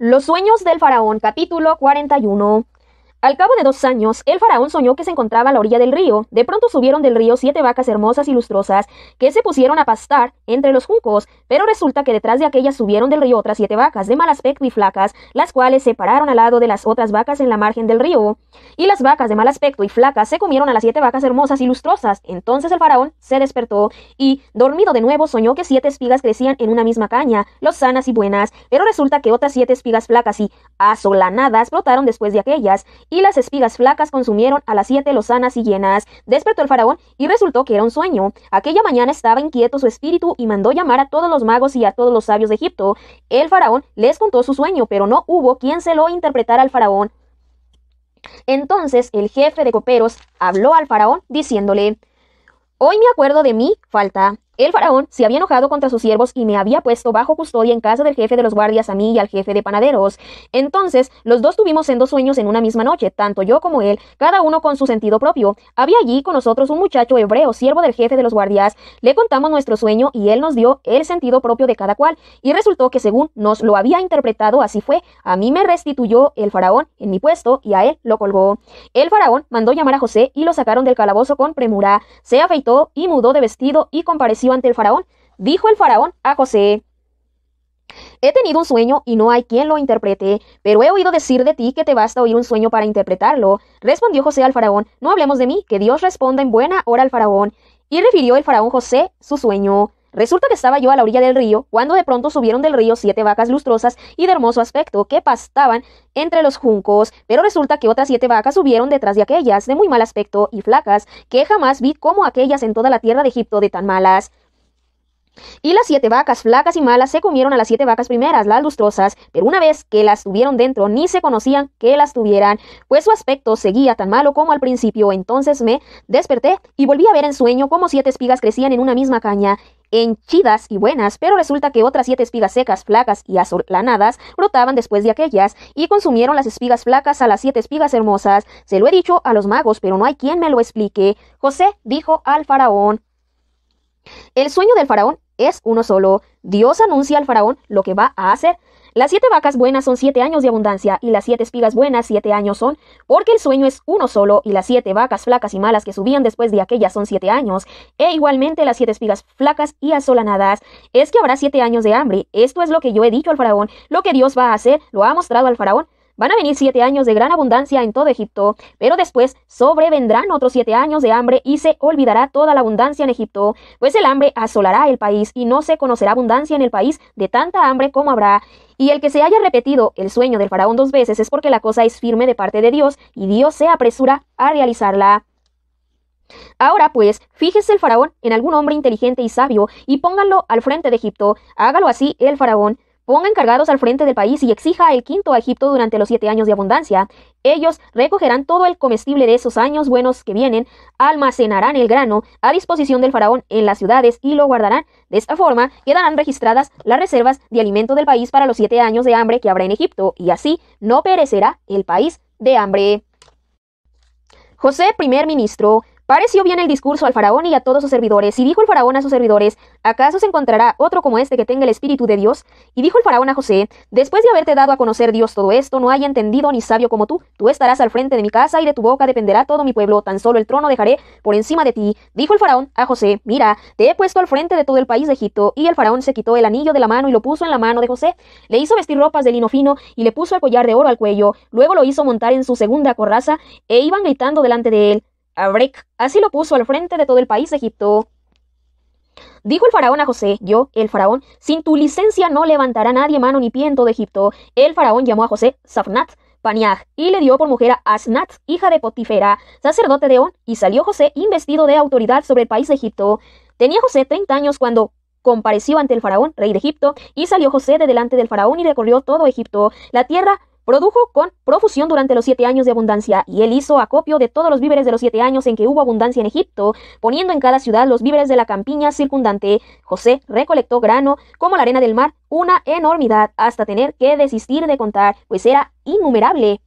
Los sueños del faraón capítulo 41. Al cabo de dos años, el faraón soñó que se encontraba a la orilla del río. De pronto subieron del río siete vacas hermosas y lustrosas que se pusieron a pastar entre los juncos, pero resulta que detrás de aquellas subieron del río otras siete vacas de mal aspecto y flacas, las cuales se pararon al lado de las otras vacas en la margen del río. Y las vacas de mal aspecto y flacas se comieron a las siete vacas hermosas y lustrosas. Entonces el faraón se despertó y, dormido de nuevo, soñó que siete espigas crecían en una misma caña, los sanas y buenas, pero resulta que otras siete espigas flacas y asolanadas brotaron después de aquellas y las espigas flacas consumieron a las siete lozanas y llenas. Despertó el faraón y resultó que era un sueño. Aquella mañana estaba inquieto su espíritu y mandó llamar a todos los magos y a todos los sabios de Egipto. El faraón les contó su sueño, pero no hubo quien se lo interpretara al faraón. Entonces el jefe de coperos habló al faraón diciéndole Hoy me acuerdo de mí, falta. El faraón se había enojado contra sus siervos y me había puesto bajo custodia en casa del jefe de los guardias a mí y al jefe de panaderos. Entonces, los dos tuvimos en dos sueños en una misma noche, tanto yo como él, cada uno con su sentido propio. Había allí con nosotros un muchacho hebreo, siervo del jefe de los guardias. Le contamos nuestro sueño y él nos dio el sentido propio de cada cual, y resultó que según nos lo había interpretado, así fue. A mí me restituyó el faraón en mi puesto y a él lo colgó. El faraón mandó llamar a José y lo sacaron del calabozo con premura. Se afeitó y mudó de vestido y compareció ante el faraón. Dijo el faraón a José, He tenido un sueño y no hay quien lo interprete, pero he oído decir de ti que te basta oír un sueño para interpretarlo. Respondió José al faraón, no hablemos de mí, que Dios responda en buena hora al faraón. Y refirió el faraón José su sueño. Resulta que estaba yo a la orilla del río, cuando de pronto subieron del río siete vacas lustrosas y de hermoso aspecto que pastaban entre los juncos, pero resulta que otras siete vacas subieron detrás de aquellas, de muy mal aspecto y flacas, que jamás vi como aquellas en toda la tierra de Egipto de tan malas. Y las siete vacas flacas y malas se comieron a las siete vacas primeras, las lustrosas, pero una vez que las tuvieron dentro, ni se conocían que las tuvieran, pues su aspecto seguía tan malo como al principio. Entonces me desperté y volví a ver en sueño cómo siete espigas crecían en una misma caña, henchidas y buenas, pero resulta que otras siete espigas secas, flacas y azulanadas brotaban después de aquellas, y consumieron las espigas flacas a las siete espigas hermosas. Se lo he dicho a los magos, pero no hay quien me lo explique. José dijo al faraón. El sueño del faraón es uno solo. Dios anuncia al faraón lo que va a hacer. Las siete vacas buenas son siete años de abundancia, y las siete espigas buenas siete años son, porque el sueño es uno solo, y las siete vacas flacas y malas que subían después de aquellas son siete años, e igualmente las siete espigas flacas y asolanadas. Es que habrá siete años de hambre, esto es lo que yo he dicho al faraón, lo que Dios va a hacer, lo ha mostrado al faraón, Van a venir siete años de gran abundancia en todo Egipto, pero después sobrevendrán otros siete años de hambre y se olvidará toda la abundancia en Egipto, pues el hambre asolará el país y no se conocerá abundancia en el país de tanta hambre como habrá. Y el que se haya repetido el sueño del faraón dos veces es porque la cosa es firme de parte de Dios y Dios se apresura a realizarla. Ahora pues, fíjese el faraón en algún hombre inteligente y sabio y pónganlo al frente de Egipto. Hágalo así el faraón. Pongan encargados al frente del país y exija el quinto a Egipto durante los siete años de abundancia. Ellos recogerán todo el comestible de esos años buenos que vienen, almacenarán el grano a disposición del faraón en las ciudades y lo guardarán. De esta forma quedarán registradas las reservas de alimento del país para los siete años de hambre que habrá en Egipto, y así no perecerá el país de hambre. José, primer ministro, Pareció bien el discurso al faraón y a todos sus servidores, y dijo el faraón a sus servidores, ¿acaso se encontrará otro como este que tenga el espíritu de Dios? Y dijo el faraón a José, después de haberte dado a conocer Dios todo esto, no haya entendido ni sabio como tú, tú estarás al frente de mi casa y de tu boca dependerá todo mi pueblo, tan solo el trono dejaré por encima de ti. Dijo el faraón a José, mira, te he puesto al frente de todo el país de Egipto, y el faraón se quitó el anillo de la mano y lo puso en la mano de José, le hizo vestir ropas de lino fino y le puso el collar de oro al cuello, luego lo hizo montar en su segunda corraza e iban gritando delante de él. Abrek, así lo puso al frente de todo el país de Egipto. Dijo el faraón a José, yo, el faraón, sin tu licencia no levantará nadie mano ni pie en todo Egipto. El faraón llamó a José Safnat, Paniaj, y le dio por mujer a Asnat, hija de Potifera, sacerdote de On, y salió José investido de autoridad sobre el país de Egipto. Tenía José treinta años cuando compareció ante el faraón, rey de Egipto, y salió José de delante del faraón y recorrió todo Egipto, la tierra Produjo con profusión durante los siete años de abundancia, y él hizo acopio de todos los víveres de los siete años en que hubo abundancia en Egipto, poniendo en cada ciudad los víveres de la campiña circundante. José recolectó grano como la arena del mar, una enormidad, hasta tener que desistir de contar, pues era innumerable.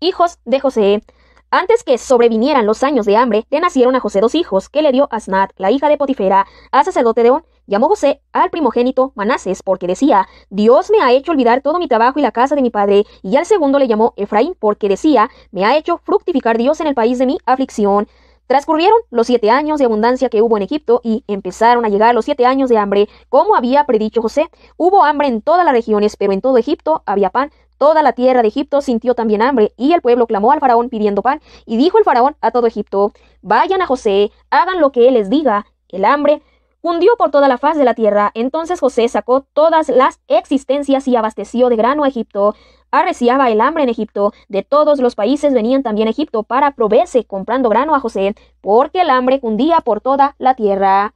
Hijos de José. Antes que sobrevinieran los años de hambre, le nacieron a José dos hijos, que le dio Asnat, la hija de Potifera, a sacerdote de Llamó José al primogénito Manases porque decía, Dios me ha hecho olvidar todo mi trabajo y la casa de mi padre, y al segundo le llamó Efraín porque decía, me ha hecho fructificar Dios en el país de mi aflicción. Transcurrieron los siete años de abundancia que hubo en Egipto y empezaron a llegar los siete años de hambre, como había predicho José. Hubo hambre en todas las regiones, pero en todo Egipto había pan. Toda la tierra de Egipto sintió también hambre, y el pueblo clamó al faraón pidiendo pan, y dijo el faraón a todo Egipto, vayan a José, hagan lo que él les diga. El hambre cundió por toda la faz de la tierra. Entonces José sacó todas las existencias y abasteció de grano a Egipto. Arreciaba el hambre en Egipto. De todos los países venían también a Egipto para proveerse comprando grano a José, porque el hambre cundía por toda la tierra.